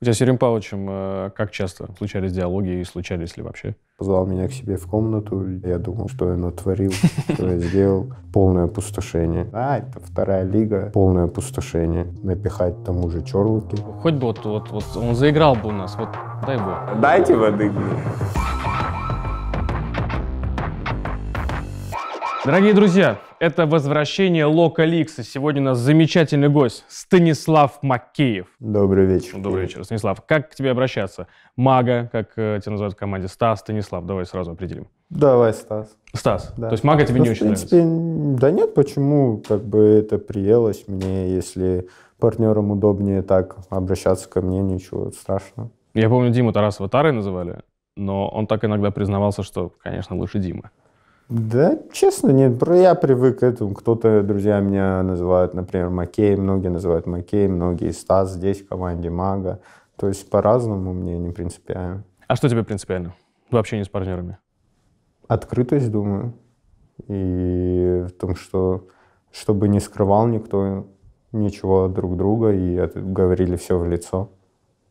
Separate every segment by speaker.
Speaker 1: У тебя с Юрием Павловичем э, как часто случались диалоги и случались ли вообще?
Speaker 2: Позвал меня к себе в комнату. Я думал, что я натворил, что я сделал. Полное опустошение. А, это вторая лига. Полное опустошение. Напихать тому же черлоки.
Speaker 1: Хоть бы вот, вот, вот он заиграл бы у нас. Вот дай бог. Дайте воды. Дорогие друзья, это возвращение Лока Ликса. Сегодня у нас замечательный гость Станислав Макеев. Добрый вечер. Добрый вечер, Станислав. Как к тебе обращаться? Мага, как э, тебя называют в команде? Стас, Станислав. Давай сразу определим. Давай, Стас. Стас. Да. То есть мага тебе ну, не очень принципе,
Speaker 2: нравится? Да нет, почему? Как бы это приелось мне, если партнерам удобнее так обращаться ко мне, ничего страшного.
Speaker 1: Я помню, Диму Тарасова Тарой называли, но он так иногда признавался, что, конечно, лучше Дима.
Speaker 2: Да, честно, нет, я привык к этому. Кто-то, друзья, меня называют, например, Макей, многие называют Макей, многие Стас здесь, в команде Мага. То есть по-разному мне не принципиально.
Speaker 1: А что тебе принципиально в общении с партнерами?
Speaker 2: Открытость, думаю. И в том, что чтобы не скрывал никто ничего друг друга и говорили все в лицо.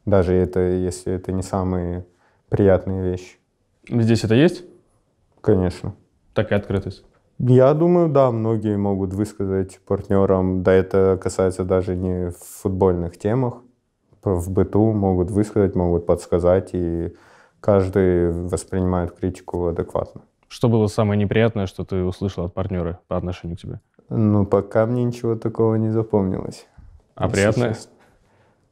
Speaker 2: Даже это, если это не самые приятные вещи. Здесь это есть?
Speaker 1: Конечно такая открытость?
Speaker 2: Я думаю, да, многие могут
Speaker 1: высказать
Speaker 2: партнерам, да это касается даже не футбольных темах, в быту могут высказать, могут подсказать, и каждый воспринимает критику адекватно.
Speaker 1: Что было самое неприятное, что ты услышал от партнера по отношению к тебе? Ну,
Speaker 2: пока мне ничего такого не запомнилось. А приятное?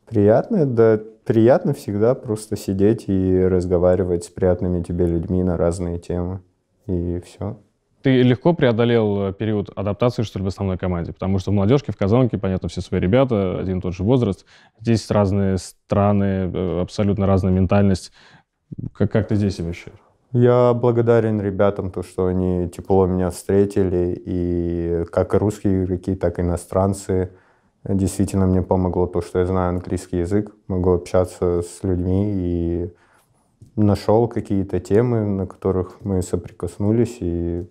Speaker 2: Приятное? Да, приятно всегда просто сидеть и разговаривать с приятными тебе людьми на разные темы
Speaker 1: и все. Ты легко преодолел э, период адаптации, что ли, в основной команде? Потому что в молодежке, в Казанке, понятно, все свои ребята, один и тот же возраст. Здесь разные страны, э, абсолютно разная ментальность. Как, как ты здесь себя ощущаешь?
Speaker 2: Я благодарен ребятам, то, что они тепло меня встретили, и как и русские игроки, так и иностранцы. Действительно, мне помогло то, что я знаю английский язык, могу общаться с людьми и нашел какие-то темы, на которых мы соприкоснулись, и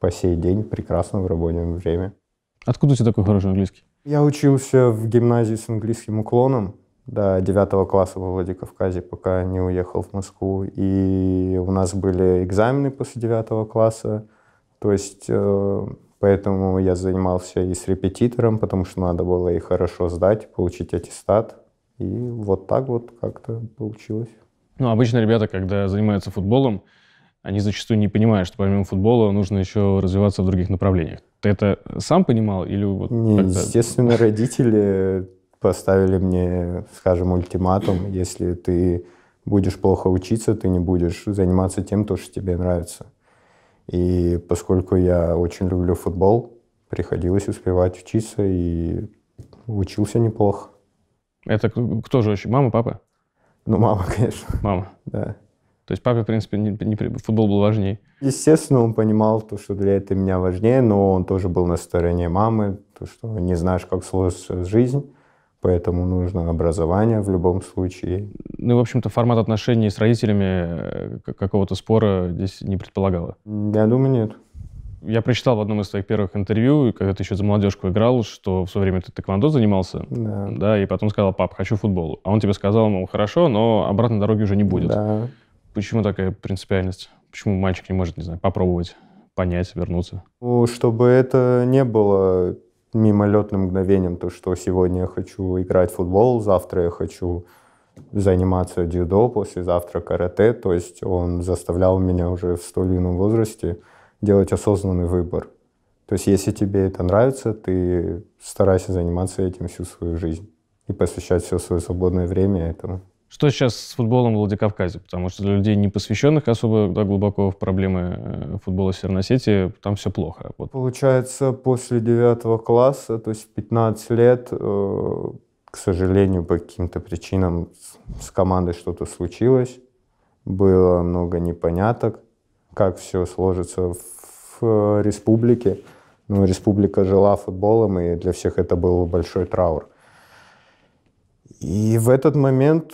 Speaker 2: по сей день прекрасно проводим время.
Speaker 1: Откуда у тебя такой хороший английский?
Speaker 2: Я учился в гимназии с английским уклоном до 9 класса во Владикавказе, пока не уехал в Москву. И у нас были экзамены после 9 класса. То есть э, поэтому я занимался и с репетитором, потому что надо было и хорошо сдать, получить аттестат. И вот так вот как-то получилось.
Speaker 1: Ну, обычно ребята, когда занимаются футболом, они зачастую не понимают, что помимо футбола нужно еще развиваться в других направлениях. Ты это сам понимал или вот не,
Speaker 2: Естественно, родители поставили мне, скажем, ультиматум, если ты будешь плохо учиться, ты не будешь заниматься тем, то, что тебе нравится. И поскольку я очень люблю футбол, приходилось успевать учиться и учился неплохо.
Speaker 1: Это кто же очень? Мама, папа? Ну, мама, конечно. Мама? Да. То есть папе, в принципе, не, не, футбол был важнее?
Speaker 2: Естественно, он понимал, то, что для этого меня важнее, но он тоже был на стороне мамы, то, что не знаешь, как сложится жизнь, поэтому нужно образование в любом случае.
Speaker 1: Ну в общем-то, формат отношений с родителями э, какого-то спора здесь не предполагало? Я думаю, нет я прочитал в одном из твоих первых интервью, когда ты еще за молодежку играл, что в свое время ты тэквондо занимался, да. да, и потом сказал, пап, хочу футбол. А он тебе сказал, мол, хорошо, но обратной дороги уже не будет. Да. Почему такая принципиальность? Почему мальчик не может, не знаю, попробовать, понять, вернуться?
Speaker 2: Ну, чтобы это не было мимолетным мгновением, то, что сегодня я хочу играть в футбол, завтра я хочу заниматься дзюдо, послезавтра карате. То есть он заставлял меня уже в столь юном возрасте делать осознанный выбор. То есть если тебе это нравится, ты старайся заниматься этим всю свою жизнь и посвящать все свое свободное время
Speaker 1: этому. Что сейчас с футболом в Владикавказе? Потому что для людей, не посвященных особо да, глубоко в проблемы э, футбола в Северной Осетии, там все плохо.
Speaker 2: Вот. Получается, после девятого класса, то есть
Speaker 1: 15 лет, э, к сожалению, по каким-то
Speaker 2: причинам с командой что-то случилось, было много непоняток как все сложится в э, республике. Ну, республика жила футболом, и для всех это был большой траур. И в этот момент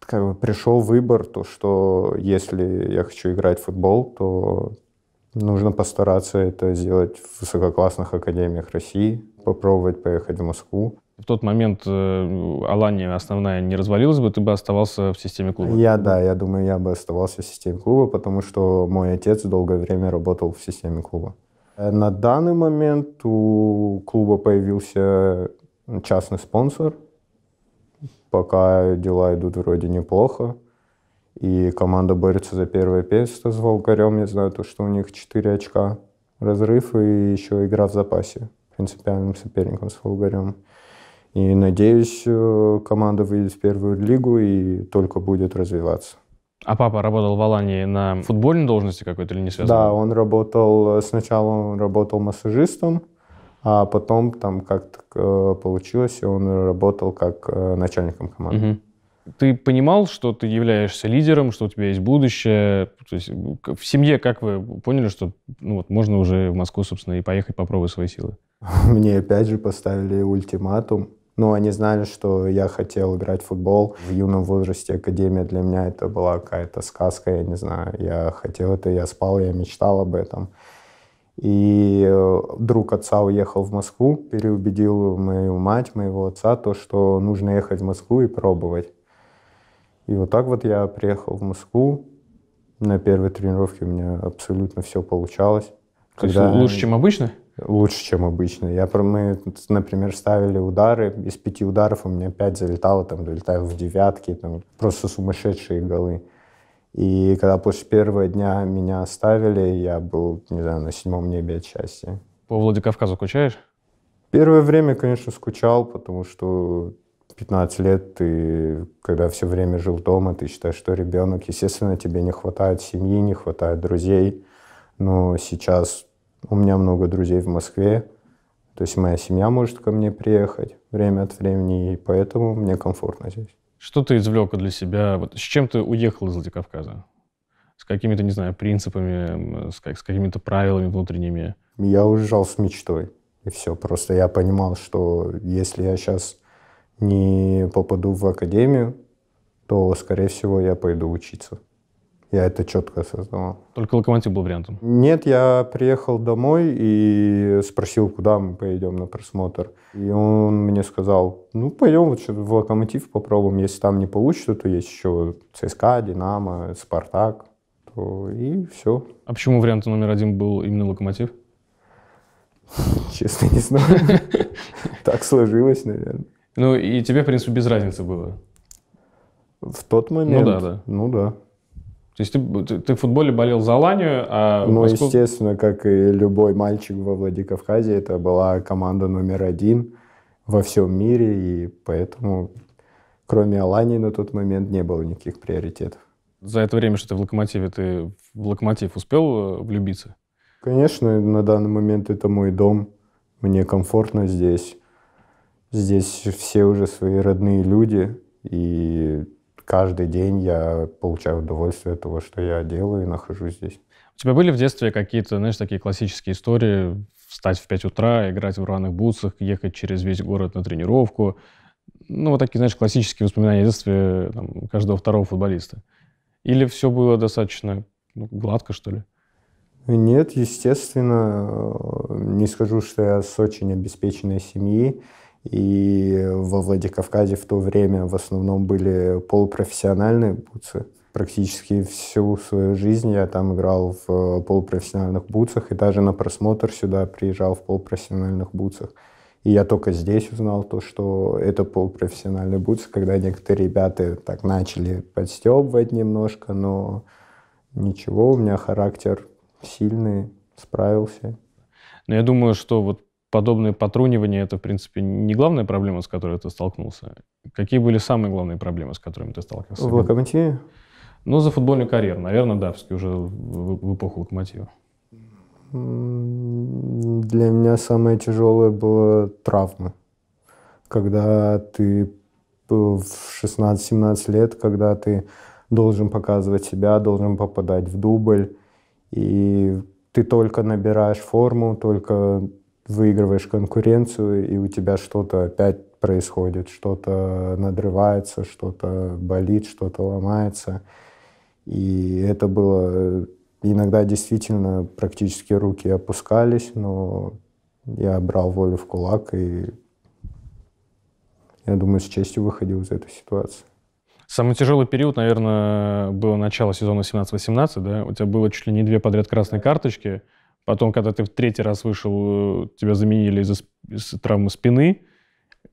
Speaker 2: как бы, пришел выбор, то что если я хочу играть в футбол, то нужно постараться это сделать в высококлассных академиях России, попробовать поехать в Москву
Speaker 1: в тот момент э, Алания основная не развалилась бы, ты бы оставался в системе клуба? Я, да,
Speaker 2: я думаю, я бы оставался в системе клуба, потому что мой отец долгое время работал в системе клуба. Э, на данный момент у клуба появился частный спонсор. Пока дела идут вроде неплохо. И команда борется за первое место с Волкарем. Я знаю то, что у них 4 очка разрыв и еще игра в запасе принципиальным соперником с Волгарем. И надеюсь, э, команда выйдет в первую лигу и только будет развиваться.
Speaker 1: А папа работал в Алании на футбольной должности
Speaker 2: какой-то или не связан? Да, он работал, э, сначала он работал массажистом, а потом там как-то э, получилось, и он работал как начальником команды. Угу.
Speaker 1: Ты понимал, что ты являешься лидером, что у тебя есть будущее? То есть в семье как вы поняли, что ну, вот, можно уже в Москву, собственно, и поехать попробовать свои силы?
Speaker 2: Мне опять же поставили ультиматум ну, они знали, что я хотел играть в футбол. В юном возрасте академия для меня это была какая-то сказка, я не знаю. Я хотел это, я спал, я мечтал об этом. И э, друг отца уехал в Москву, переубедил мою мать, моего отца, то, что нужно ехать в Москву и пробовать. И вот так вот я приехал в Москву. На первой тренировке у меня абсолютно все получалось. То когда... лучше, чем обычно? лучше, чем обычно. Я, мы, например, ставили удары, из пяти ударов у меня пять залетало, там, залетаю в девятки, там, просто сумасшедшие голы. И когда после первого дня меня оставили, я был, не знаю, на седьмом небе отчасти.
Speaker 1: По Владикавказу скучаешь?
Speaker 2: Первое время, конечно, скучал, потому что 15 лет ты, когда все время жил дома, ты считаешь, что ребенок, естественно, тебе не хватает семьи, не хватает друзей. Но сейчас у меня много друзей в Москве, то есть моя семья может ко мне приехать время от времени, и поэтому мне комфортно здесь.
Speaker 1: Что ты извлек для себя? Вот с чем ты уехал из Владикавказа? С какими-то, не знаю, принципами, с, как, с какими-то правилами внутренними?
Speaker 2: Я уезжал с мечтой, и все. Просто я понимал, что если я сейчас не попаду в академию, то, скорее всего, я пойду учиться. Я это четко осознавал.
Speaker 1: Только локомотив был вариантом?
Speaker 2: Нет, я приехал домой и спросил, куда мы поедем на просмотр. И он мне сказал, ну, пойдем в локомотив попробуем. Если там не получится, то есть еще ЦСКА, Динамо, Спартак. То и все.
Speaker 1: А почему вариант номер один был именно локомотив? Честно, не знаю. Так сложилось, наверное. Ну, и тебе, в принципе, без разницы было? В тот ну момент? Ну да, да. Ну да. То есть ты, ты, ты в футболе болел за Аланию, а Ну, Москву...
Speaker 2: естественно, как и любой мальчик во Владикавказе, это была команда номер один во всем мире, и поэтому кроме Алании на
Speaker 1: тот момент не было никаких приоритетов. За это время, что ты в «Локомотиве», ты в «Локомотив» успел э, влюбиться?
Speaker 2: Конечно, на данный момент это мой дом, мне комфортно здесь. Здесь все уже свои родные люди, и каждый день я получаю удовольствие от того, что я делаю и нахожусь здесь.
Speaker 1: У тебя были в детстве какие-то, знаешь, такие классические истории? Встать в 5 утра, играть в рваных бутсах, ехать через весь город на тренировку. Ну, вот такие, знаешь, классические воспоминания детства там, каждого второго футболиста. Или все было достаточно ну, гладко, что ли? Нет,
Speaker 2: естественно, э, не скажу, что я с очень обеспеченной семьей. И во Владикавказе в то время в основном были полупрофессиональные бутсы. Практически всю свою жизнь я там играл в полупрофессиональных бутсах и даже на просмотр сюда приезжал в полупрофессиональных бутсах. И я только здесь узнал то, что это полупрофессиональные бутсы, когда некоторые ребята так начали подстебывать немножко, но ничего, у меня характер сильный, справился. Но
Speaker 1: ну, я думаю, что вот подобное потрунивание — это, в принципе, не главная проблема, с которой ты столкнулся. Какие были самые главные проблемы, с которыми ты сталкивался? В «Локомотиве»? Ну, за футбольную карьеру, наверное, да, все-таки уже в эпоху «Локомотива».
Speaker 2: Для меня самое тяжелое было травмы. Когда ты в 16-17 лет, когда ты должен показывать себя, должен попадать в дубль, и ты только набираешь форму, только выигрываешь конкуренцию, и у тебя что-то опять происходит, что-то надрывается, что-то болит, что-то ломается. И это было... Иногда действительно практически руки опускались, но я брал волю в кулак и, я думаю, с честью выходил из этой ситуации.
Speaker 1: Самый тяжелый период, наверное, было начало сезона 17-18, да? У тебя было чуть ли не две подряд красные карточки – Потом, когда ты в третий раз вышел, э, тебя заменили из-за из травмы спины.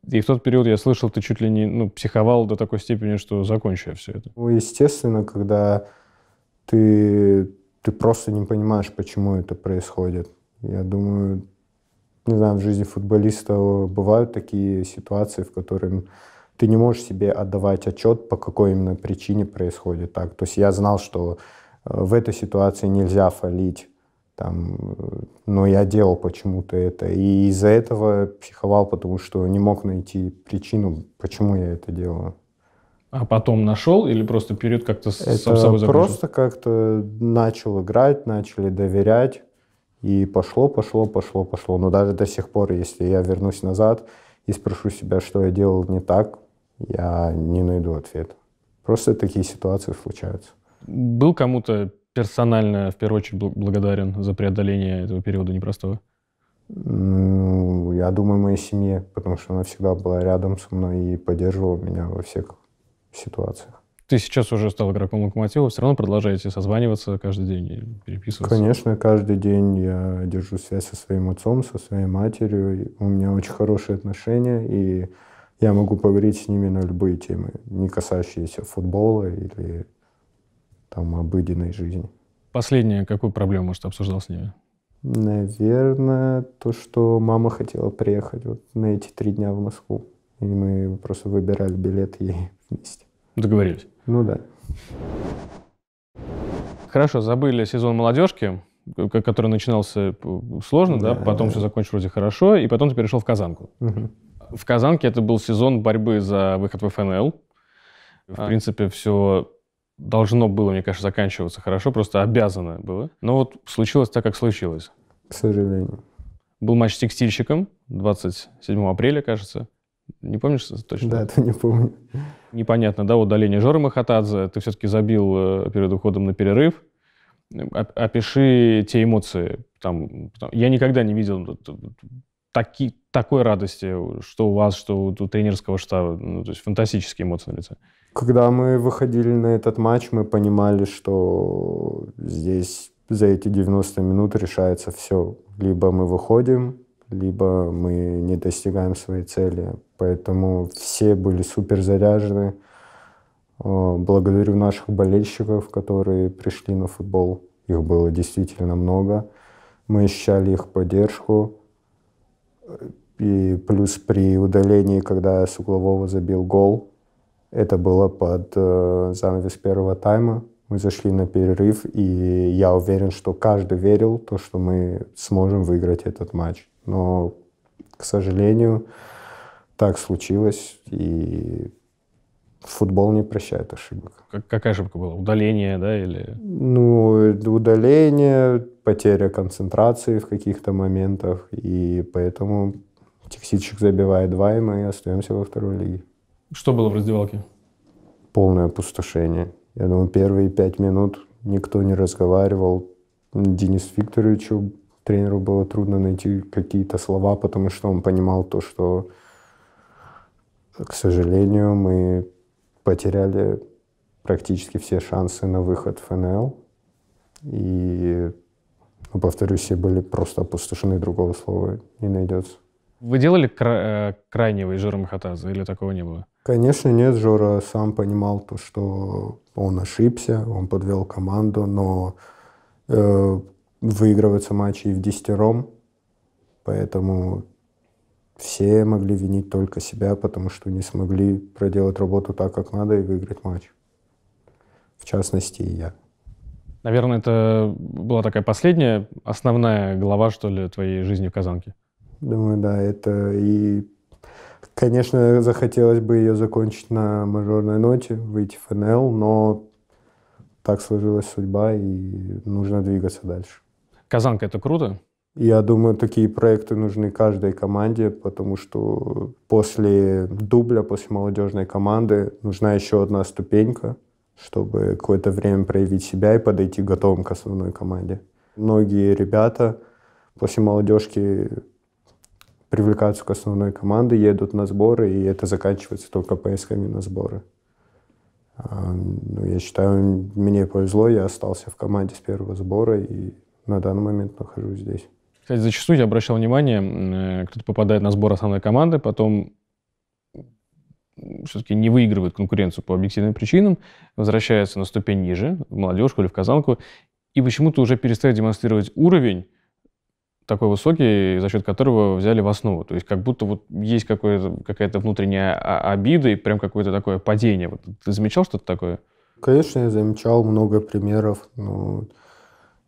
Speaker 1: И в тот период я слышал, ты чуть ли не ну, психовал до такой степени, что закончил все это.
Speaker 2: Ну, естественно, когда ты, ты просто не понимаешь, почему это происходит. Я думаю, не знаю, в жизни футболиста э, бывают такие ситуации, в которых ты не можешь себе отдавать отчет, по какой именно причине происходит так. То есть я знал, что э, в этой ситуации нельзя фалить, там, но я делал почему-то это. И из-за этого психовал, потому что не мог найти причину, почему я это делаю.
Speaker 1: А потом нашел или просто период как-то это сам собой закончил? просто
Speaker 2: как-то начал играть, начали доверять. И пошло, пошло, пошло, пошло. Но даже до сих пор, если я вернусь назад и спрошу себя, что я делал не так, я не найду ответ. Просто такие ситуации случаются.
Speaker 1: Был кому-то персонально, в первую очередь, благодарен за преодоление этого периода непростого?
Speaker 2: Ну, я думаю, моей семье, потому что она всегда была рядом со мной и поддерживала меня во всех
Speaker 1: ситуациях. Ты сейчас уже стал игроком локомотива, все равно продолжаете созваниваться каждый день, переписываться?
Speaker 2: Конечно, каждый день я держу связь со своим отцом, со своей матерью. У меня очень хорошие отношения, и я могу поговорить с ними на любые темы, не касающиеся футбола или там обыденной жизни.
Speaker 1: Последняя, какую проблему, может, обсуждал с ними?
Speaker 2: Наверное, то, что мама хотела приехать вот на эти три дня в Москву. И мы просто выбирали билет ей вместе.
Speaker 1: Договорились? Ну да. Хорошо, забыли сезон молодежки, который начинался э, сложно, да, да потом да. все закончилось вроде хорошо, и потом ты перешел в Казанку. Угу. В Казанке это был сезон борьбы за выход в ФНЛ. В а. принципе, все должно было, мне кажется, заканчиваться хорошо, просто обязано было. Но вот случилось так, как случилось. К сожалению. Был матч с текстильщиком 27 апреля, кажется. Не помнишь точно? Да, это не помню. Непонятно, да, удаление Жоры Махатадзе. Ты все-таки забил э, перед уходом на перерыв. Опиши те эмоции. Там, я никогда не видел таки, такой радости, что у вас, что у, у тренерского штаба. Ну, то есть фантастические эмоции на лице.
Speaker 2: Когда мы выходили на этот матч, мы понимали, что здесь за эти 90 минут решается все. Либо мы выходим, либо мы не достигаем своей цели. Поэтому все были супер заряжены. Э, благодарю наших болельщиков, которые пришли на футбол. Их было действительно много. Мы ощущали их поддержку. И плюс при удалении, когда с углового забил гол, это было под э, занавес первого тайма. Мы зашли на перерыв, и я уверен, что каждый верил, то, что мы сможем выиграть этот матч. Но, к сожалению, так случилось, и Футбол не прощает ошибок.
Speaker 1: Как, какая ошибка была? Удаление, да, или?
Speaker 2: Ну, удаление, потеря концентрации в каких-то моментах, и поэтому Тексичик забивает два, и мы остаемся во второй лиге.
Speaker 1: Что было в раздевалке?
Speaker 2: Полное опустошение. Я думаю, первые пять минут никто не разговаривал. Денис Викторовичу, тренеру, было трудно найти какие-то слова, потому что он понимал то, что, к сожалению, мы потеряли практически все шансы на выход в ФНЛ. И, ну, повторюсь, все были просто опустошены, другого слова не найдется.
Speaker 1: Вы делали кра- э, крайнего из Жора Махатаза или такого не было?
Speaker 2: Конечно, нет. Жора сам понимал то, что он ошибся, он подвел команду, но э, выигрываются матчи и в десятером, поэтому все могли винить только себя, потому что не смогли проделать работу так, как надо, и выиграть матч. В частности, и я.
Speaker 1: Наверное, это была такая последняя, основная глава, что ли, твоей жизни в Казанке.
Speaker 2: Думаю, да, это и... Конечно, захотелось бы ее закончить на мажорной ноте, выйти в ФНЛ, но так сложилась судьба, и нужно двигаться дальше.
Speaker 1: Казанка — это круто?
Speaker 2: Я думаю, такие проекты нужны каждой команде, потому что после дубля, после молодежной команды нужна еще одна ступенька, чтобы какое-то время проявить себя и подойти готовым к основной команде. Многие ребята после молодежки привлекаются к основной команде, едут на сборы, и это заканчивается только поисками на сборы. А, ну, я считаю, мне повезло, я остался в команде с первого сбора и на данный момент нахожусь здесь.
Speaker 1: Кстати, зачастую я обращал внимание, э, кто-то попадает на сбор основной команды, потом все-таки не выигрывает конкуренцию по объективным причинам, возвращается на ступень ниже, в молодежку или в казанку, и почему-то уже перестает демонстрировать уровень такой высокий, за счет которого взяли в основу. То есть как будто вот есть какая-то внутренняя а, обида и прям какое-то такое падение. Вот ты замечал что-то такое?
Speaker 2: Конечно, я замечал много примеров. но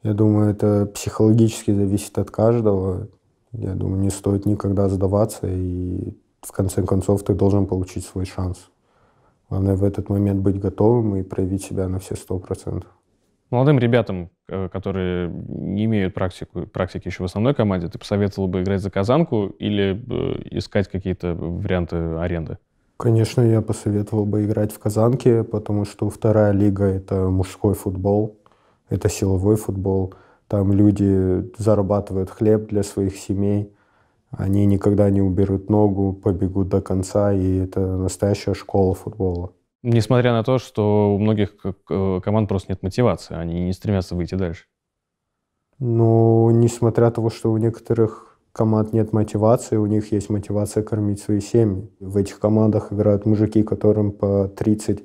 Speaker 2: я думаю, это психологически зависит от каждого. Я думаю, не стоит никогда сдаваться, и в конце концов ты должен получить свой шанс. Главное в этот момент быть готовым и проявить себя на все сто процентов.
Speaker 1: Молодым ребятам, э, которые не имеют практику, практики еще в основной команде, ты посоветовал бы играть за казанку или э, искать какие-то варианты аренды?
Speaker 2: Конечно, я посоветовал бы играть в казанке, потому что вторая лига — это мужской футбол, это силовой футбол. Там люди зарабатывают хлеб для своих семей, они никогда не уберут ногу, побегут до конца, и это настоящая школа футбола.
Speaker 1: Несмотря на то, что у многих э, команд просто нет мотивации, они не стремятся выйти дальше.
Speaker 2: Ну, несмотря на то, что у некоторых команд нет мотивации, у них есть мотивация кормить свои семьи. В этих командах играют мужики, которым по 30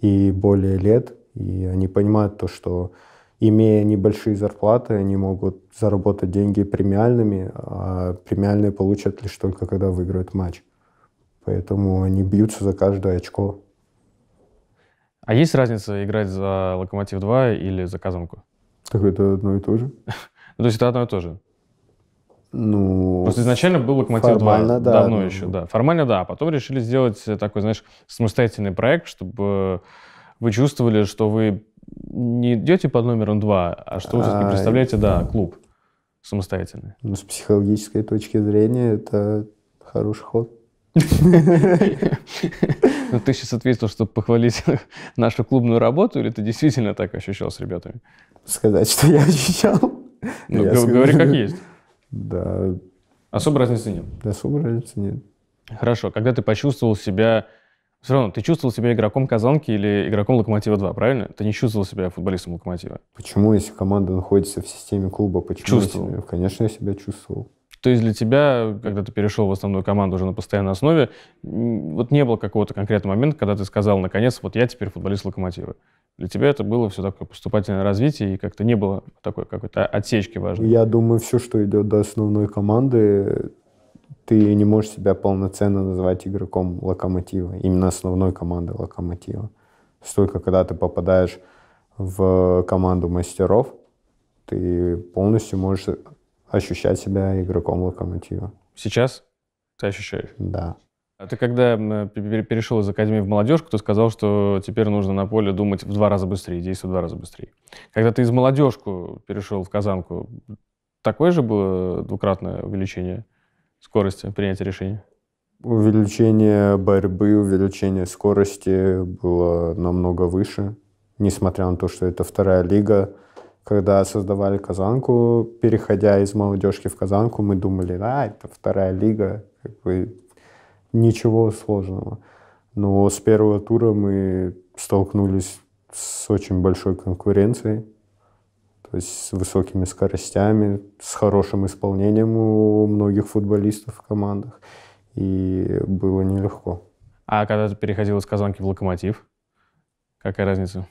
Speaker 2: и более лет, и они понимают то, что имея небольшие зарплаты, они могут заработать деньги премиальными, а премиальные получат лишь только, когда выиграют матч. Поэтому они бьются за каждое очко.
Speaker 1: А есть разница играть за «Локомотив-2» или за «Казанку»?
Speaker 2: Так это одно и то же.
Speaker 1: Ну, то есть это одно и то же?
Speaker 2: Ну, Просто изначально был «Локомотив-2» формально, да, давно еще, да.
Speaker 1: Формально, да. А потом решили сделать такой, знаешь, самостоятельный проект, чтобы вы чувствовали, что вы не идете под номером два, а что вы все-таки а, представляете, да, клуб самостоятельный?
Speaker 2: Ну, с психологической точки зрения это
Speaker 1: хороший ход. Но ну, ты сейчас ответил, чтобы похвалить нашу клубную работу, или ты действительно так ощущал с ребятами?
Speaker 2: Сказать, что я ощущал.
Speaker 1: Ну, говори как есть. Да. Особой разницы нет. Особой разницы нет. Хорошо. Когда ты почувствовал себя все равно ты чувствовал себя игроком Казанки или игроком Локомотива 2, правильно? Ты не чувствовал себя футболистом Локомотива.
Speaker 2: Почему, если команда находится в системе клуба, почему чувствовал? Я себя? Конечно, я себя чувствовал.
Speaker 1: То есть для тебя, когда ты перешел в основную команду уже на постоянной основе, вот не было какого-то конкретного момента, когда ты сказал, наконец, вот я теперь футболист Локомотива. Для тебя это было все такое поступательное развитие, и как-то не было такой какой-то отсечки важной.
Speaker 2: Я думаю, все, что идет до основной команды, ты не можешь себя полноценно называть игроком Локомотива, именно основной команды Локомотива. Столько, когда ты попадаешь в команду мастеров, ты полностью можешь ощущать себя игроком Локомотива.
Speaker 1: Сейчас ты ощущаешь? Да. А ты когда перешел из академии в молодежку, ты сказал, что теперь нужно на поле думать в два раза быстрее, действовать в два раза быстрее. Когда ты из молодежку перешел в казанку, такое же было двукратное увеличение скорости принятия решений?
Speaker 2: Увеличение борьбы, увеличение скорости было намного выше, несмотря на то, что это вторая лига. Когда создавали Казанку, переходя из молодежки в Казанку, мы думали, а, это вторая лига, как бы ничего сложного. Но с первого тура мы столкнулись с очень большой конкуренцией, то есть с высокими скоростями, с хорошим исполнением у многих футболистов в командах. И было нелегко.
Speaker 1: А когда ты переходил из Казанки в Локомотив, какая разница?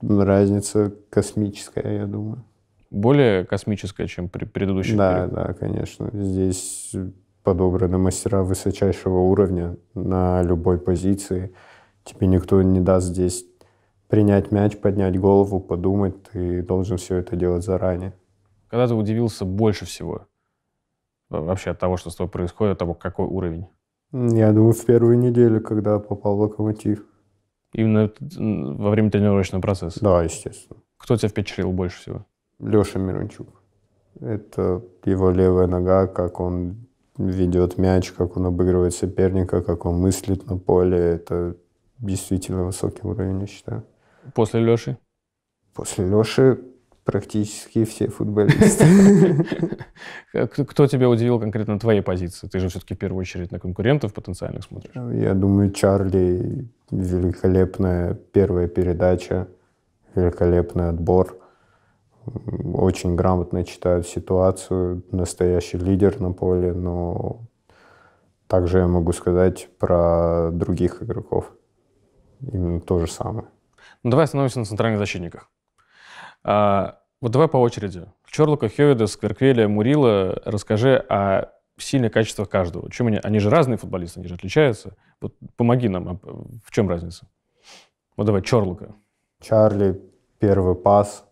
Speaker 2: Разница космическая, я думаю. Более
Speaker 1: космическая, чем при предыдущих? Да, период. да, конечно. Здесь
Speaker 2: подобраны мастера высочайшего уровня на любой позиции. Тебе никто не даст здесь принять мяч, поднять голову, подумать, ты
Speaker 1: должен все это делать заранее. Когда ты удивился больше всего вообще от того, что с тобой происходит, от того, какой уровень?
Speaker 2: Я думаю, в первую неделю, когда попал в локомотив.
Speaker 1: Именно во время тренировочного процесса? Да, естественно. Кто тебя впечатлил больше всего? Леша Мирончук.
Speaker 2: Это его левая нога, как он ведет мяч, как он обыгрывает соперника, как он мыслит на поле. Это действительно высокий уровень, я считаю.
Speaker 1: После Леши?
Speaker 2: После Леши
Speaker 1: практически все футболисты. Э, кто тебя удивил конкретно твоей позиции? Ты же все-таки в первую очередь на конкурентов потенциальных смотришь.
Speaker 2: Ну, я думаю, Чарли великолепная первая передача, великолепный отбор. Очень грамотно читают ситуацию, настоящий лидер на поле, но также я могу сказать про других игроков. Именно то же самое.
Speaker 1: Ну, давай остановимся на центральных защитниках. А, вот давай по очереди. Черлока, Хёвида, Скверквеля, Мурила. Расскажи о сильных качествах каждого. Чем они, они же разные футболисты, они же отличаются. Вот помоги нам, а, в чем разница? Вот давай, Черлока.
Speaker 2: Чарли, первый пас,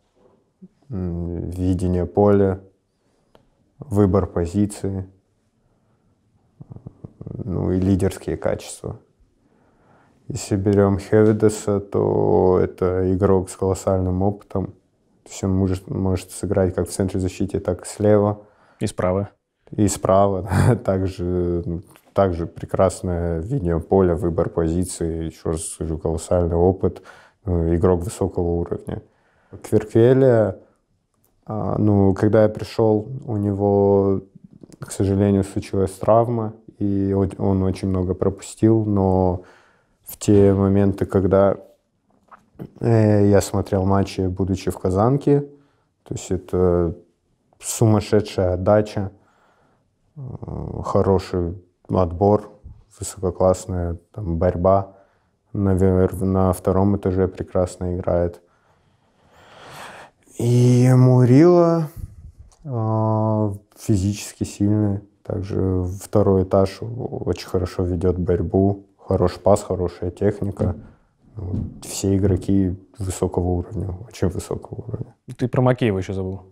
Speaker 2: видение поля, выбор позиции, ну и лидерские качества. Если берем Хевидеса, то это игрок с колоссальным опытом. То есть он может, может сыграть как в центре защиты, так и слева. И справа. И справа. Также, ну, также прекрасное видение поля, выбор позиции, еще раз скажу, колоссальный опыт. Ну, игрок высокого уровня. Кверквелия, а, ну, когда я пришел, у него, к сожалению, случилась травма, и он очень много пропустил, но в те моменты, когда э, я смотрел матчи, будучи в Казанке. То есть это сумасшедшая отдача, э, хороший отбор, высококлассная там, борьба. Наверное, на втором этаже прекрасно играет. И Мурила э, физически сильный. Также второй этаж очень хорошо ведет борьбу хороший пас, хорошая техника. все игроки высокого уровня, очень высокого уровня. Ты
Speaker 1: про Макеева еще забыл.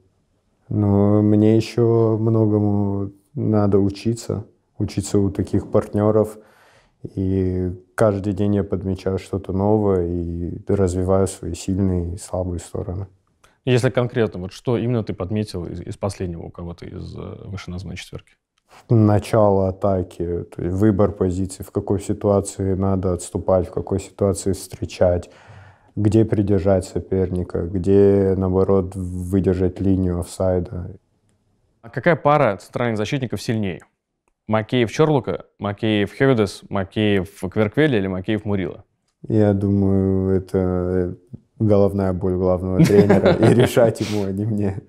Speaker 2: Ну, мне еще многому надо учиться, учиться у таких партнеров. И каждый день я подмечаю что-то новое и развиваю свои сильные и слабые стороны.
Speaker 1: Если конкретно, вот что именно ты подметил из, из последнего у кого-то из э, вышеназванной четверки?
Speaker 2: начало атаки, выбор позиции, в какой ситуации надо отступать, в какой ситуации встречать, где придержать соперника, где, наоборот, выдержать линию офсайда.
Speaker 1: А какая пара центральных защитников сильнее? Макеев Чорлука, Макеев Хевидес, Макеев Кверквели или Макеев Мурила?
Speaker 2: Я думаю, это э, головная боль главного тренера, и
Speaker 1: решать ему, а не мне.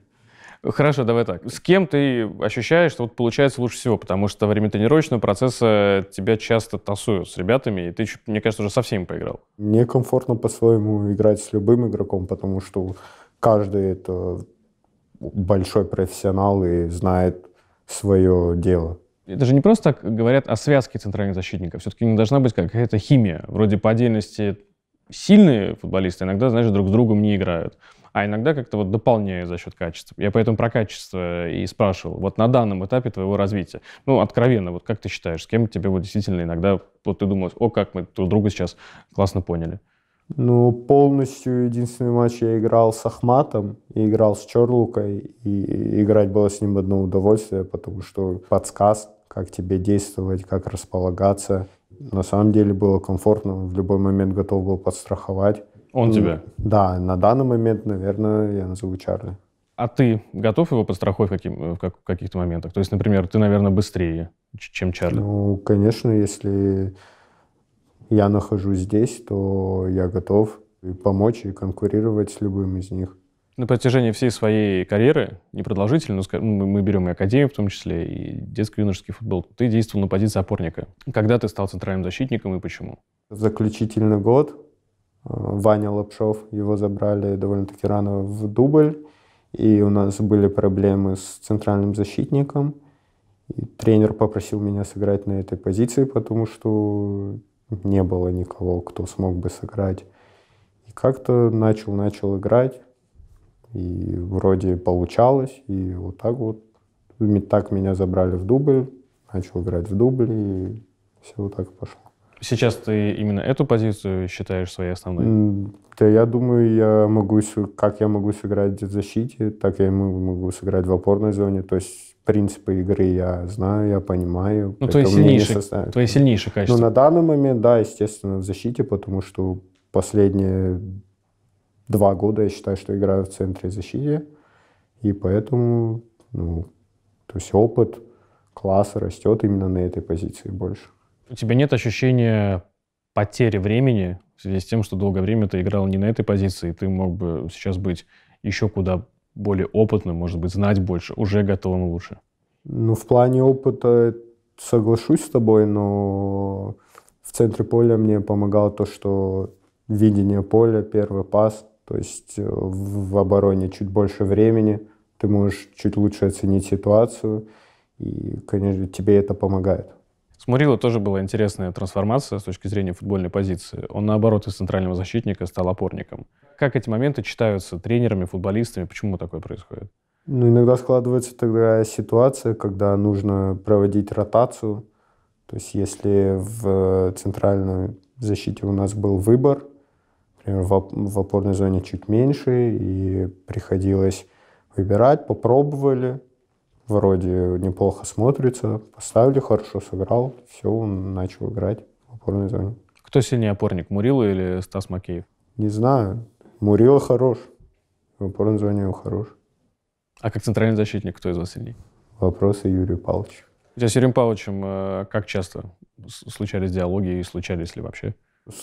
Speaker 1: Хорошо, давай так. С кем ты ощущаешь, что вот получается лучше всего? Потому что во время тренировочного процесса тебя часто тасуют с ребятами, и ты, мне кажется, уже со всеми поиграл.
Speaker 2: Мне комфортно по-своему играть с любым игроком, потому что каждый это большой профессионал и знает свое дело.
Speaker 1: Это же не просто так говорят о связке центральных защитников. Все-таки не должна быть какая-то химия. Вроде по отдельности сильные футболисты иногда, знаешь, друг с другом не играют а иногда как-то вот дополняю за счет качества. Я поэтому про качество и спрашивал. Вот на данном этапе твоего развития, ну, откровенно, вот как ты считаешь, с кем тебе вот действительно иногда, вот ты думаешь, о, как мы друг друга сейчас классно поняли?
Speaker 2: Ну, полностью единственный матч я играл с Ахматом и играл с черлукой и играть было с ним одно удовольствие, потому что подсказ, как тебе действовать, как располагаться. На самом деле было комфортно, в любой момент готов был подстраховать. Он тебя? Да, на данный момент, наверное, я назову Чарли.
Speaker 1: А ты готов его подстраховать каким, э, в, каких-то моментах? То есть, например, ты, наверное, быстрее, чем Чарли?
Speaker 2: Ну, конечно, если я нахожусь здесь, то я готов и помочь и конкурировать с любым из них. На
Speaker 1: протяжении всей своей карьеры, непродолжительной, ну, ну, мы берем и академию в том числе, и детско-юношеский футбол, ты действовал на позиции опорника. Когда ты стал центральным защитником и почему? Заключительный
Speaker 2: год Ваня Лапшов, его забрали довольно-таки рано в дубль, и у нас были проблемы с центральным защитником. И тренер попросил меня сыграть на этой позиции, потому что не было никого, кто смог бы сыграть. И как-то начал, начал играть, и вроде получалось, и вот так вот. Так меня забрали в дубль, начал играть в дубль, и все вот так пошло.
Speaker 1: Сейчас ты именно эту позицию считаешь своей основной?
Speaker 2: Да, я думаю, я могу, как я могу сыграть в защите, так я могу сыграть в опорной зоне. То есть принципы игры я знаю, я понимаю. Ну, твои сильнейшие, твои ну, сильнейшие качества. Ну, на данный момент, да, естественно, в защите, потому что последние два года я считаю, что играю в центре защиты. И поэтому, ну, то есть опыт класса растет именно на этой позиции больше.
Speaker 1: У тебя нет ощущения потери времени в связи с тем, что долгое время ты играл не на этой позиции, ты мог бы сейчас быть еще куда более опытным, может быть, знать больше, уже готовым лучше.
Speaker 2: Ну, в плане опыта соглашусь с тобой, но в центре поля мне помогало то, что видение поля, первый пас, то есть э, в обороне чуть больше времени, ты можешь чуть лучше оценить ситуацию, и, конечно, тебе это помогает.
Speaker 1: Мурила тоже была интересная трансформация с точки зрения футбольной позиции. Он, наоборот, из центрального защитника стал опорником. Как эти моменты читаются тренерами, футболистами? Почему такое происходит?
Speaker 2: Ну, иногда складывается тогда ситуация, когда нужно проводить ротацию. То есть если в центральной защите у нас был выбор, например, в опорной зоне чуть меньше, и приходилось выбирать, попробовали, вроде неплохо смотрится, поставили, хорошо сыграл, все, он начал играть в опорной зоне.
Speaker 1: Кто сильнее опорник, Мурила или Стас Макеев?
Speaker 2: Не знаю. Мурила хорош. В опорной зоне он хорош.
Speaker 1: А как центральный защитник, кто из вас сильнее?
Speaker 2: Вопросы Юрию Павловичу.
Speaker 1: У тебя с Юрием Павловичем э, как часто случались диалоги и случались ли вообще?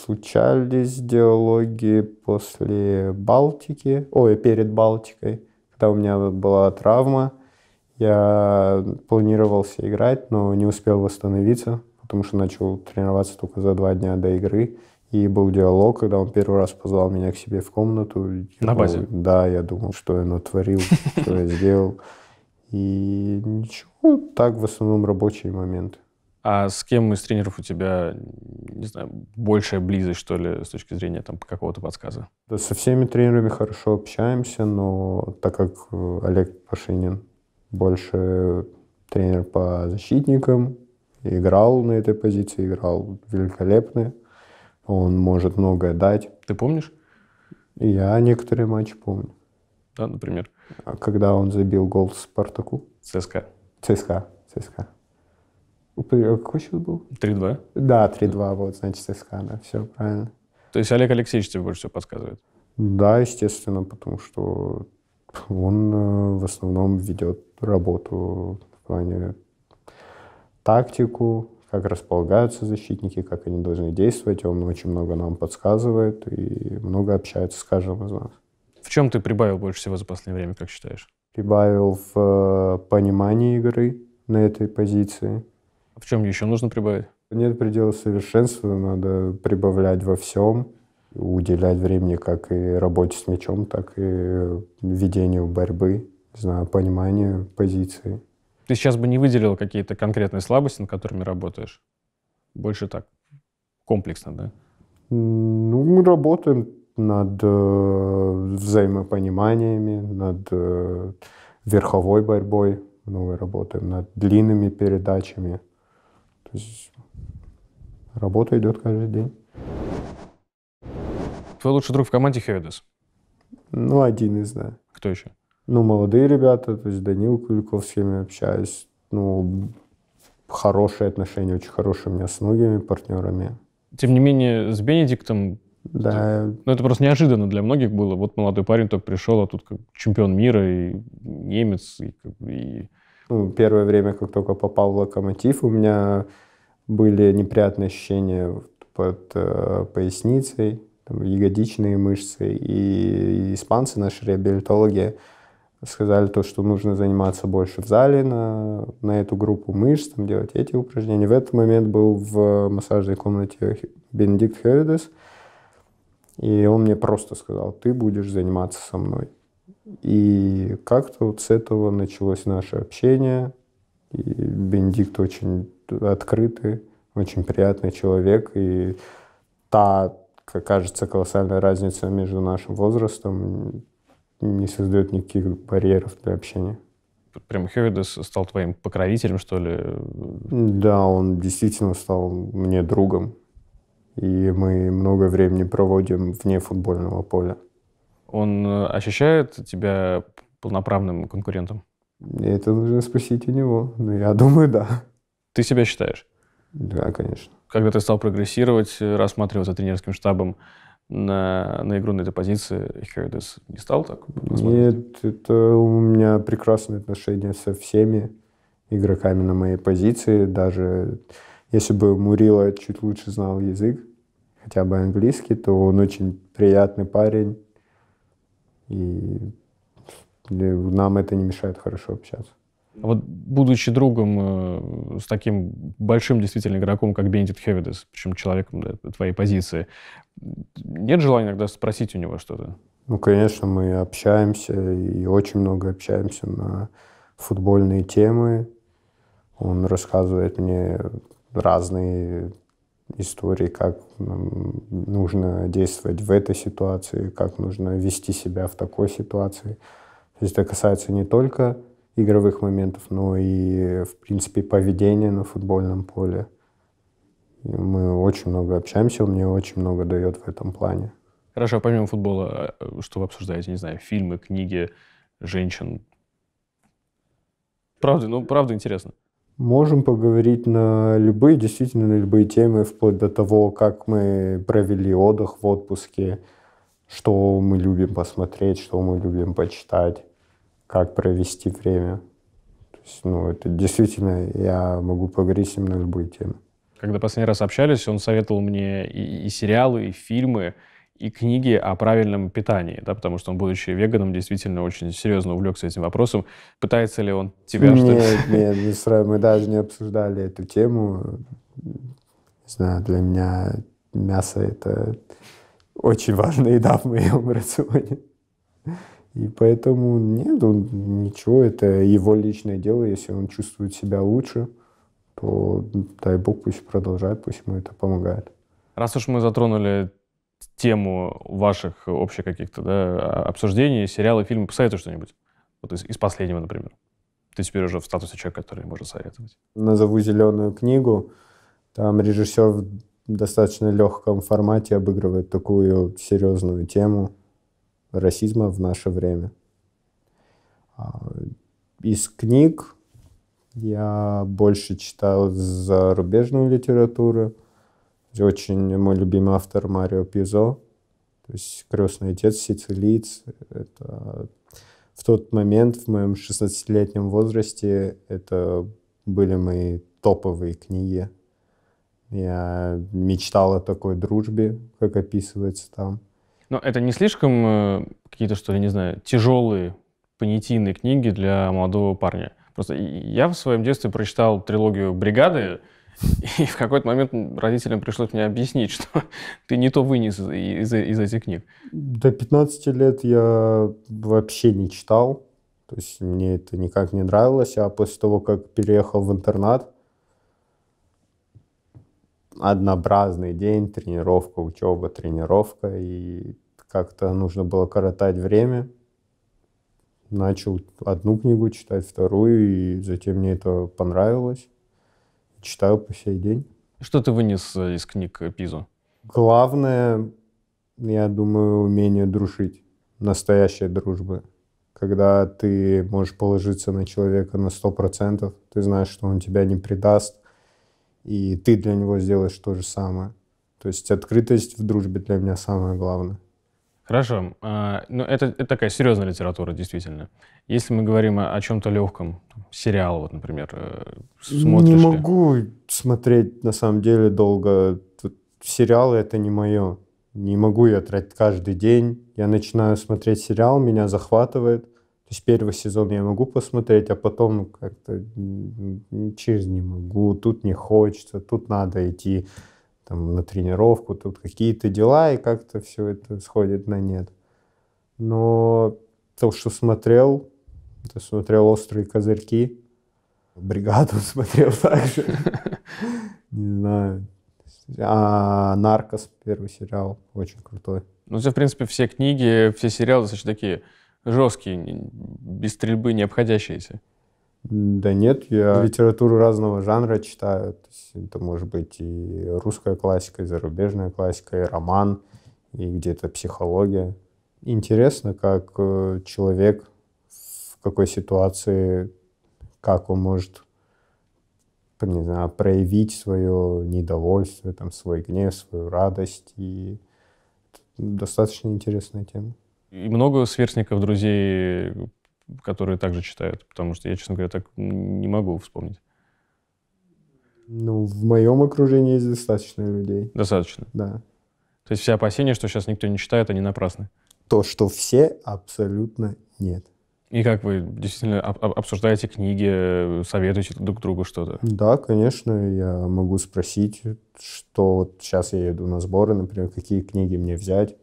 Speaker 2: Случались диалоги после Балтики, ой, перед Балтикой, когда у меня была травма. Я планировался играть, но не успел восстановиться, потому что начал тренироваться только за два дня до игры. И был диалог, когда он первый раз позвал меня к себе в комнату. На базе? Да, я думал, что я натворил, что я сделал. И ничего, так в основном рабочие
Speaker 1: моменты. А с кем из тренеров у тебя, не знаю, большая близость, что ли, с точки зрения там какого-то подсказа?
Speaker 2: Да, со всеми тренерами хорошо общаемся, но так как э, Олег Пашинин больше тренер по защитникам, играл на этой позиции, играл великолепно. Он может многое дать. Ты помнишь? Я некоторые матчи помню. Да, например? А когда он забил гол Спартаку? ЦСКА. ЦСКА, ЦСКА. Какой счет был? 3-2. Да, 3-2, вот, значит, ЦСКА, да, все правильно.
Speaker 1: То есть Олег Алексеевич тебе больше всего подсказывает?
Speaker 2: Да, естественно, потому что он э, в основном ведет работу в плане тактику, как располагаются защитники, как они должны действовать. Он очень много нам подсказывает и много общается с каждым из нас.
Speaker 1: В чем ты прибавил больше всего за последнее время, как считаешь?
Speaker 2: Прибавил в э, понимании игры на этой позиции.
Speaker 1: А в чем еще нужно прибавить?
Speaker 2: Нет предела совершенства, надо прибавлять во всем уделять времени как и работе с мячом, так и ведению борьбы, не знаю, пониманию позиции.
Speaker 1: Ты сейчас бы не выделил какие-то конкретные слабости, над которыми работаешь? Больше так, комплексно, да?
Speaker 2: Ну, мы работаем над э, взаимопониманиями, над э, верховой борьбой, ну, мы работаем над длинными передачами. То есть работа идет каждый день.
Speaker 1: Кто лучший друг в команде Хевидес?
Speaker 2: Ну, один из, да. Кто еще? Ну, молодые ребята, то есть Данил Куликов с кем я общаюсь. Ну, хорошие отношения, очень хорошие у меня с многими партнерами.
Speaker 1: Тем не менее, с Бенедиктом да. Ну, это просто неожиданно для многих было. Вот молодой парень только пришел, а тут как чемпион мира и немец. И, и... Ну, первое время, как только попал в локомотив,
Speaker 2: у меня были неприятные ощущения под э, поясницей там, ягодичные мышцы. И испанцы, наши реабилитологи, сказали то, что нужно заниматься больше в зале на, на эту группу мышц, там, делать эти упражнения. В этот момент был в массажной комнате Бенедикт Хевидес, и он мне просто сказал, ты будешь заниматься со мной. И как-то вот с этого началось наше общение. И Бенедикт очень открытый, очень приятный человек. И та кажется, колоссальная разница между нашим возрастом не создает никаких барьеров для общения.
Speaker 1: Прям Хевидес стал твоим покровителем, что ли?
Speaker 2: Да, он действительно стал мне другом. И мы много времени проводим вне футбольного поля.
Speaker 1: Он э, ощущает тебя полноправным конкурентом?
Speaker 2: Это нужно спросить у него. Но ну, я думаю, да.
Speaker 1: Ты себя считаешь? Да, конечно когда ты стал прогрессировать, э, рассматриваться тренерским штабом на, на игру на этой позиции, Хердес не стал так? Нет,
Speaker 2: это у меня прекрасные отношения со всеми игроками на моей позиции. Даже если бы Мурила чуть лучше знал язык, хотя бы английский, то он очень приятный парень. И нам это не мешает хорошо общаться.
Speaker 1: А вот будучи другом э, с таким большим действительно игроком, как Бенедикт Хевидес, причем человеком да, твоей позиции, нет желания иногда спросить у него что-то?
Speaker 2: Ну, конечно, мы общаемся и очень много общаемся на футбольные темы. Он рассказывает мне разные истории, как нужно действовать в этой ситуации, как нужно вести себя в такой ситуации. То есть это касается не только игровых моментов, но и, в принципе, поведения на футбольном поле. И мы очень много общаемся, он мне очень много дает
Speaker 1: в этом плане. Хорошо, а помимо футбола, э, что вы обсуждаете? Не знаю, фильмы, книги, женщин? Правда, ну, правда интересно.
Speaker 2: Можем поговорить на любые, действительно, на любые темы, вплоть до того, как мы провели отдых в отпуске, что мы любим посмотреть, что мы любим почитать как провести время. То есть, ну, это действительно, я могу поговорить с ним на любые темы.
Speaker 1: Когда последний раз общались, он советовал мне и, и сериалы, и фильмы, и книги о правильном питании, да, потому что он, будучи веганом, действительно очень серьезно увлекся этим вопросом. Пытается ли он тебя нет, что-то... Нет,
Speaker 2: нет, мы даже не обсуждали эту тему. Не знаю, для меня мясо — это очень важная еда в моем рационе. И поэтому нет, он, ничего, это его личное дело. Если он чувствует себя лучше, то дай бог, пусть продолжает, пусть ему это помогает.
Speaker 1: Раз уж мы затронули тему ваших общих каких-то да, обсуждений, сериалы, фильмы, посоветуй что-нибудь. Вот из, из последнего, например. Ты теперь уже в статусе человека, который может советовать.
Speaker 2: Назову «Зеленую книгу». Там режиссер в достаточно легком формате обыгрывает такую серьезную тему – расизма в наше время. А, из книг я больше читал зарубежную литературу. Очень мой любимый автор Марио Пизо. То есть «Крестный отец сицилиец». Это в тот момент, в моем 16-летнем возрасте, это были мои топовые книги. Я мечтал о такой дружбе, как описывается там.
Speaker 1: Но это не слишком э, какие-то, что ли, не знаю, тяжелые понятийные книги для молодого парня. Просто я в своем детстве прочитал трилогию «Бригады», и в какой-то момент родителям пришлось мне объяснить, что ты не то вынес из, из, из этих книг.
Speaker 2: До 15 лет я вообще не читал. То есть мне это никак не нравилось. А после того, как переехал в интернат, однообразный день, тренировка, учеба, тренировка, и как-то нужно было коротать время. Начал одну книгу читать, вторую, и затем мне это понравилось. Читаю по сей день.
Speaker 1: Что ты вынес э, из книг э, Пизу?
Speaker 2: Главное, я думаю, умение дружить. Настоящая дружба. Когда ты можешь положиться на человека на сто процентов ты знаешь, что он тебя не предаст, и ты для него сделаешь то же самое. То есть открытость в дружбе для
Speaker 1: меня самое главное. Хорошо. А, ну, это, это такая серьезная литература, действительно. Если мы говорим о, о чем-то легком, сериал, вот, например, э, смотришь Не могу
Speaker 2: смотреть, на самом деле, долго. Тут сериалы — это не мое. Не могу я тратить каждый день. Я начинаю смотреть сериал, меня захватывает. То есть первый сезон я могу посмотреть, а потом как-то через не могу, тут не хочется, тут надо идти там, на тренировку, тут какие-то дела, и как-то все это сходит на нет. Но то, что смотрел, то смотрел «Острые козырьки», «Бригаду» смотрел также, не знаю, а «Наркос» первый сериал,
Speaker 1: очень крутой. Ну, у тебя, в принципе, все книги, все сериалы достаточно такие жесткие, без стрельбы не обходящиеся?
Speaker 2: Да нет, я литературу разного жанра читаю. То есть это может быть и русская классика, и зарубежная классика, и роман, и где-то психология. Интересно, как э, человек в какой ситуации, как он может не знаю, проявить свое недовольство, там, свой гнев, свою радость. И достаточно интересная тема.
Speaker 1: И много сверстников, друзей, которые также читают, потому что я, честно говоря, так не могу вспомнить.
Speaker 2: Ну, в моем окружении есть достаточно людей. Достаточно? Да.
Speaker 1: То есть все опасения, что сейчас никто не читает, они напрасны?
Speaker 2: То, что все,
Speaker 1: абсолютно нет. И как вы действительно обсуждаете книги, советуете друг другу что-то?
Speaker 2: Да, конечно, я могу спросить, что вот сейчас я еду на сборы, например, какие книги мне взять,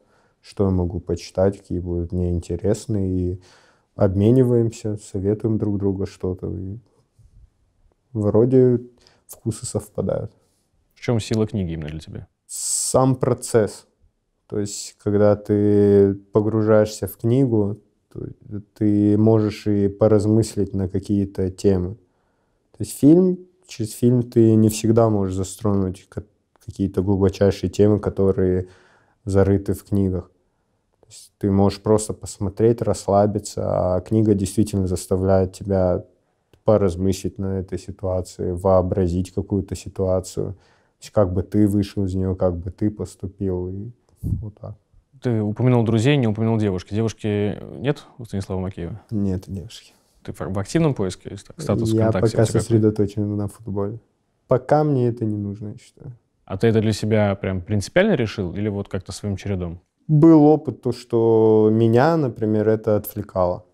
Speaker 2: что я могу почитать, какие будут мне интересны, и обмениваемся, советуем друг друга что-то. И вроде
Speaker 1: вкусы совпадают. В чем сила книги именно для тебя?
Speaker 2: Сам процесс. То есть, когда ты погружаешься в книгу, ты можешь и поразмыслить на какие-то темы. То есть фильм, через фильм ты не всегда можешь застронуть какие-то глубочайшие темы, которые зарыты в книгах. Ты можешь просто посмотреть, расслабиться, а книга действительно заставляет тебя поразмыслить на этой ситуации, вообразить какую-то ситуацию, как бы ты вышел из нее, как бы ты поступил, и вот так.
Speaker 1: Ты упомянул друзей, не упомянул девушки. Девушки нет у Станислава Макеева? Нет девушки. Ты в активном поиске? Есть, так, статус я пока
Speaker 2: сосредоточен на футболе. Пока мне это не нужно, я
Speaker 1: считаю. А ты это для себя прям принципиально решил или вот как-то своим чередом?
Speaker 2: был опыт, то, что меня, например, это отвлекало.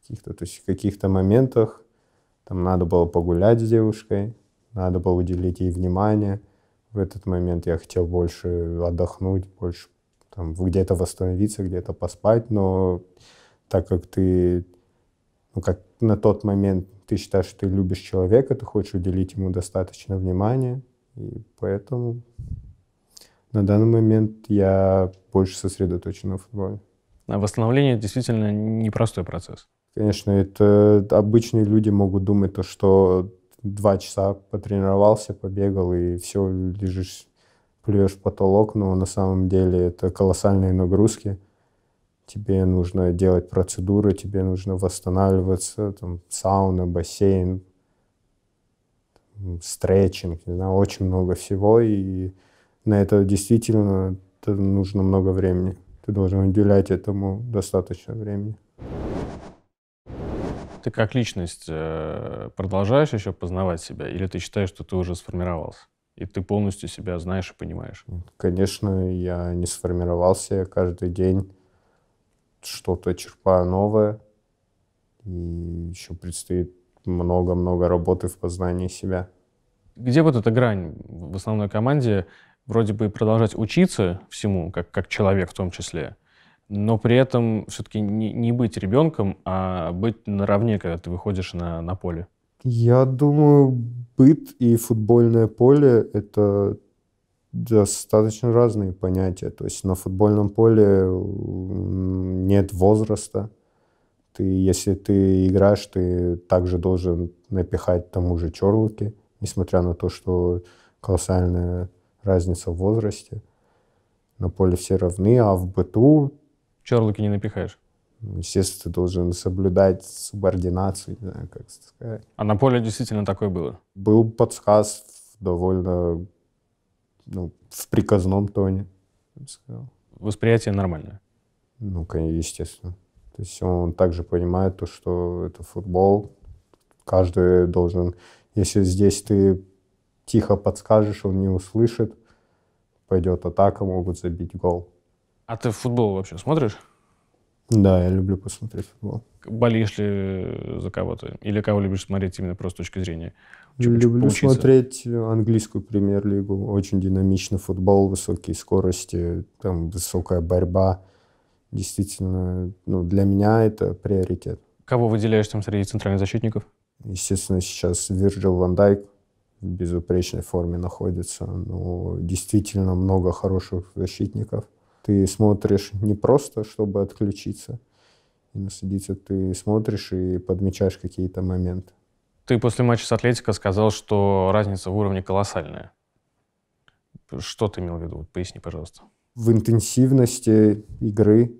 Speaker 2: В каких-то, то есть в каких-то моментах там надо было погулять с девушкой, надо было уделить ей внимание. В этот момент я хотел больше отдохнуть, больше там где-то восстановиться, где-то поспать, но так как ты, ну, как на тот момент ты считаешь, что ты любишь человека, ты хочешь уделить ему достаточно внимания, и поэтому на данный момент я больше сосредоточен на футболе.
Speaker 1: А восстановление действительно непростой процесс.
Speaker 2: Конечно, это обычные люди могут думать, то, что два часа потренировался, побегал, и все, лежишь, плюешь в потолок, но на самом деле это колоссальные нагрузки. Тебе нужно делать процедуры, тебе нужно восстанавливаться, там, сауна, бассейн, стретчинг, не знаю, очень много всего, и на это действительно нужно много времени. Ты должен уделять этому достаточно времени.
Speaker 1: Ты как личность э, продолжаешь еще познавать себя, или ты считаешь, что ты уже сформировался? И ты полностью себя знаешь и понимаешь?
Speaker 2: Конечно, я не сформировался. Я каждый день что-то черпаю новое. И еще предстоит много-много работы в познании себя.
Speaker 1: Где вот эта грань в основной команде вроде бы продолжать учиться всему, как, как человек в том числе, но при этом все-таки не, не быть ребенком, а быть наравне, когда ты выходишь на, на поле?
Speaker 2: Я думаю, быт и футбольное поле — это достаточно разные понятия. То есть на футбольном поле нет возраста. Ты, если ты играешь, ты также должен напихать тому же черлуки, несмотря на то, что колоссальная разница в возрасте. На поле все равны, а в быту...
Speaker 1: Черлоки не напихаешь.
Speaker 2: Естественно, ты должен соблюдать субординацию, не знаю, как
Speaker 1: сказать. А на поле действительно такое было?
Speaker 2: Был подсказ довольно ну, в приказном тоне,
Speaker 1: я бы сказал. Восприятие нормальное?
Speaker 2: Ну, конечно, естественно. То есть он также понимает то, что это футбол. Каждый должен... Если здесь ты тихо подскажешь, он не услышит, пойдет атака, могут забить гол.
Speaker 1: А ты футбол вообще смотришь?
Speaker 2: Да, я люблю посмотреть футбол.
Speaker 1: Болеешь ли э, за кого-то? Или кого любишь смотреть именно просто с точки зрения? Чем люблю поучиться?
Speaker 2: смотреть английскую премьер-лигу. Очень динамичный футбол, высокие скорости, там высокая борьба. Действительно, ну, для меня это приоритет.
Speaker 1: Кого выделяешь там среди центральных защитников?
Speaker 2: Естественно, сейчас Вирджил Ван Дайк, в безупречной форме находится. Ну, действительно много хороших защитников. Ты смотришь не просто, чтобы отключиться и насадиться, ты смотришь и подмечаешь какие-то моменты.
Speaker 1: Ты после матча с Атлетико сказал, что разница в уровне колоссальная. Что ты имел в виду? Поясни, пожалуйста.
Speaker 2: В интенсивности игры,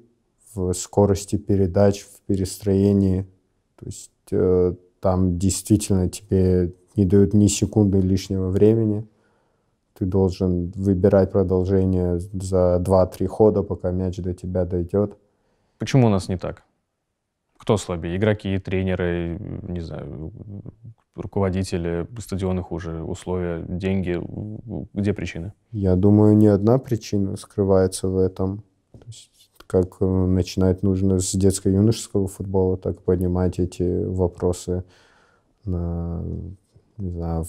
Speaker 2: в скорости передач, в перестроении. То есть э, там действительно тебе не дают ни секунды лишнего времени. Ты должен выбирать продолжение за 2-3 хода, пока мяч до тебя дойдет.
Speaker 1: Почему у нас не так? Кто слабее? Игроки, тренеры, не знаю, руководители стадионы хуже, условия, деньги. Где причины?
Speaker 2: Я думаю, не одна причина скрывается в этом. То есть, как э, начинать нужно с детско-юношеского футбола, так поднимать эти вопросы на не знаю,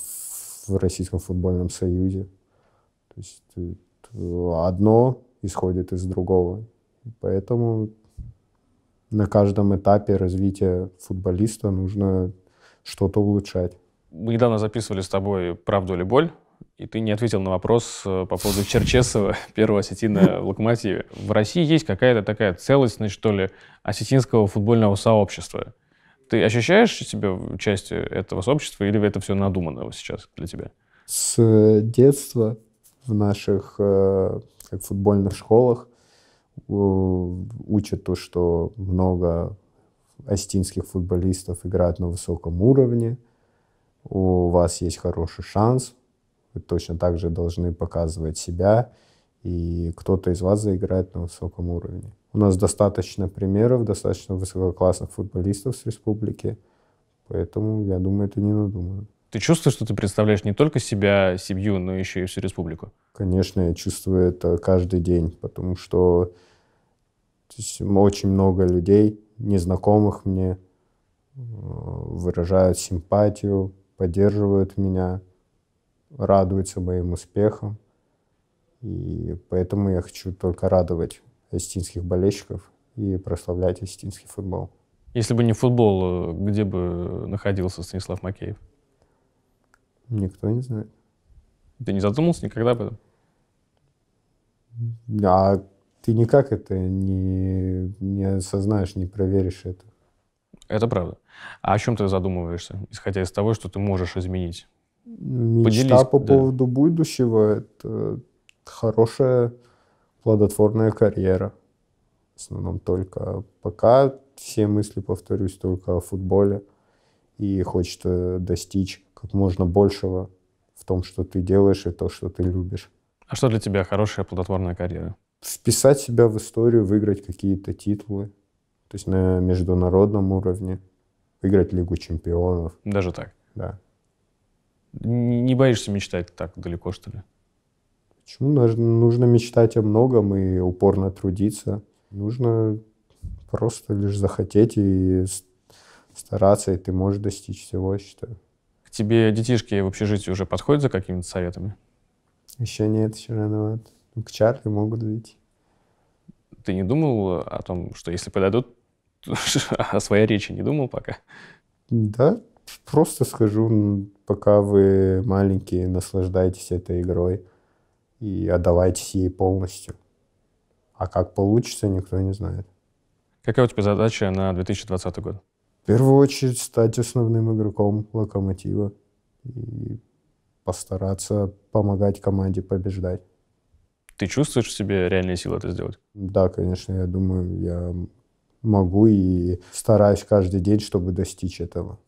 Speaker 2: в Российском футбольном союзе. То есть э, одно исходит из другого. Поэтому на каждом этапе развития футболиста нужно что-то улучшать.
Speaker 1: Мы недавно записывали с тобой «Правду или боль», и ты не ответил на вопрос э, по поводу Черчесова, первого осетина в «Локомотиве». В России есть какая-то такая целостность, что ли, осетинского футбольного сообщества. Ты ощущаешь себя частью этого сообщества или это все надумано сейчас для тебя?
Speaker 2: С э, детства в наших э, как футбольных школах учат то, что много остинских футболистов играют на высоком уровне, у вас есть хороший шанс, вы точно так же должны показывать себя и кто-то из вас заиграет на высоком уровне. У нас достаточно примеров, достаточно высококлассных футболистов с республики, поэтому, я думаю, это не надумано. Ты чувствуешь, что ты
Speaker 1: представляешь не только себя, семью, но еще и всю республику?
Speaker 2: Конечно, я чувствую это каждый день, потому что есть, очень много людей, незнакомых мне, э, выражают симпатию, поддерживают меня, радуются моим успехам. И поэтому я хочу только радовать астинских болельщиков и прославлять астинский футбол.
Speaker 1: Если бы не футбол, э, где бы находился Станислав Макеев? Никто не знает. Ты не задумался никогда об этом?
Speaker 2: А ты никак это не, не осознаешь, не проверишь это.
Speaker 1: Это правда. А о чем ты задумываешься, исходя из того, что ты можешь изменить? Мечта Поделись, по да. поводу
Speaker 2: будущего — это хорошая плодотворная карьера. В основном только пока все мысли, повторюсь, только о футболе. И хочет достичь как можно большего в том, что ты делаешь и то, что ты любишь.
Speaker 1: А что для тебя хорошая плодотворная карьера?
Speaker 2: Вписать себя в историю, выиграть какие-то титулы. То есть на международном уровне. Выиграть Лигу чемпионов. Даже так? Да.
Speaker 1: Не боишься мечтать так далеко, что ли?
Speaker 2: Почему нужно мечтать о многом и упорно трудиться? Нужно просто лишь захотеть и стараться, и ты можешь достичь всего, я считаю.
Speaker 1: К тебе детишки в общежитии уже подходят за какими-то советами? Еще нет, еще рановато. Ну, к Чарли могут быть. Ты не думал о том, что если подойдут, о своей речи не думал пока?
Speaker 2: Да, просто скажу, пока вы маленькие, наслаждайтесь этой игрой и отдавайтесь ей полностью. А как получится, никто не знает.
Speaker 1: Какая у тебя задача на 2020 год?
Speaker 2: В первую очередь стать основным игроком «Локомотива» и постараться помогать команде побеждать.
Speaker 1: Ты чувствуешь в себе реальные силы это сделать?
Speaker 2: Да, конечно, я думаю, я могу и стараюсь каждый день, чтобы достичь этого.